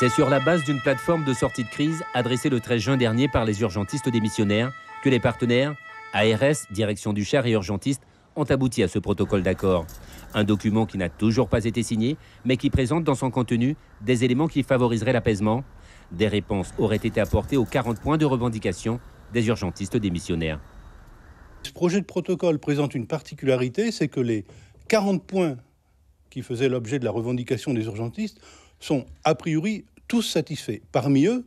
C'est sur la base d'une plateforme de sortie de crise adressée le 13 juin dernier par les urgentistes démissionnaires que les partenaires, ARS, Direction du char et urgentistes, ont abouti à ce protocole d'accord. Un document qui n'a toujours pas été signé, mais qui présente dans son contenu des éléments qui favoriseraient l'apaisement. Des réponses auraient été apportées aux 40 points de revendication des urgentistes démissionnaires. Ce projet de protocole présente une particularité, c'est que les 40 points qui faisaient l'objet de la revendication des urgentistes sont a priori tous satisfaits. Parmi eux,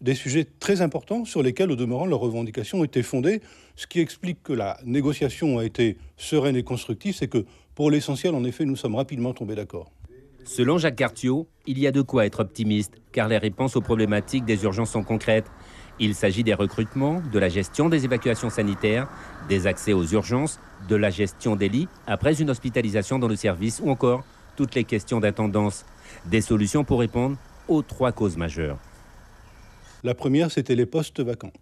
des sujets très importants sur lesquels, au demeurant, leurs revendications étaient fondées, ce qui explique que la négociation a été sereine et constructive, c'est que, pour l'essentiel, en effet, nous sommes rapidement tombés d'accord. Selon Jacques Cartiot, il y a de quoi être optimiste, car les réponses aux problématiques des urgences sont concrètes. Il s'agit des recrutements, de la gestion des évacuations sanitaires, des accès aux urgences, de la gestion des lits après une hospitalisation dans le service ou encore toutes les questions d'attendance. Des solutions pour répondre aux trois causes majeures. La première, c'était les postes vacants.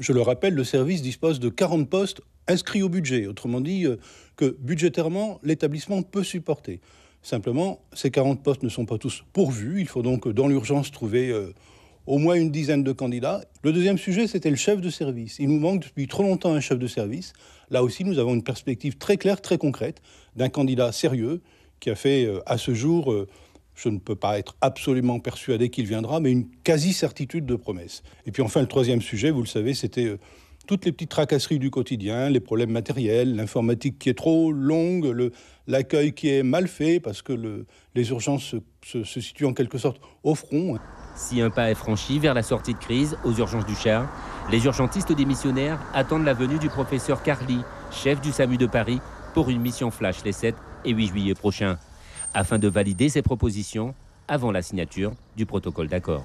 Je le rappelle, le service dispose de 40 postes inscrits au budget, autrement dit euh, que budgétairement, l'établissement peut supporter. Simplement, ces 40 postes ne sont pas tous pourvus, il faut donc euh, dans l'urgence trouver euh, au moins une dizaine de candidats. Le deuxième sujet, c'était le chef de service. Il nous manque depuis trop longtemps un chef de service. Là aussi, nous avons une perspective très claire, très concrète, d'un candidat sérieux qui a fait euh, à ce jour, euh, je ne peux pas être absolument persuadé qu'il viendra, mais une quasi-certitude de promesse. Et puis enfin, le troisième sujet, vous le savez, c'était euh, toutes les petites tracasseries du quotidien, les problèmes matériels, l'informatique qui est trop longue, l'accueil qui est mal fait parce que les urgences se, se, situent en quelque sorte au front. Si un pas est franchi vers la sortie de crise aux urgences du Char, les urgentistes démissionnaires attendent la venue du professeur Carly, chef du SAMU de Paris, pour une mission flash les 7 et 8 juillet prochains, afin de valider ces propositions avant la signature du protocole d'accord.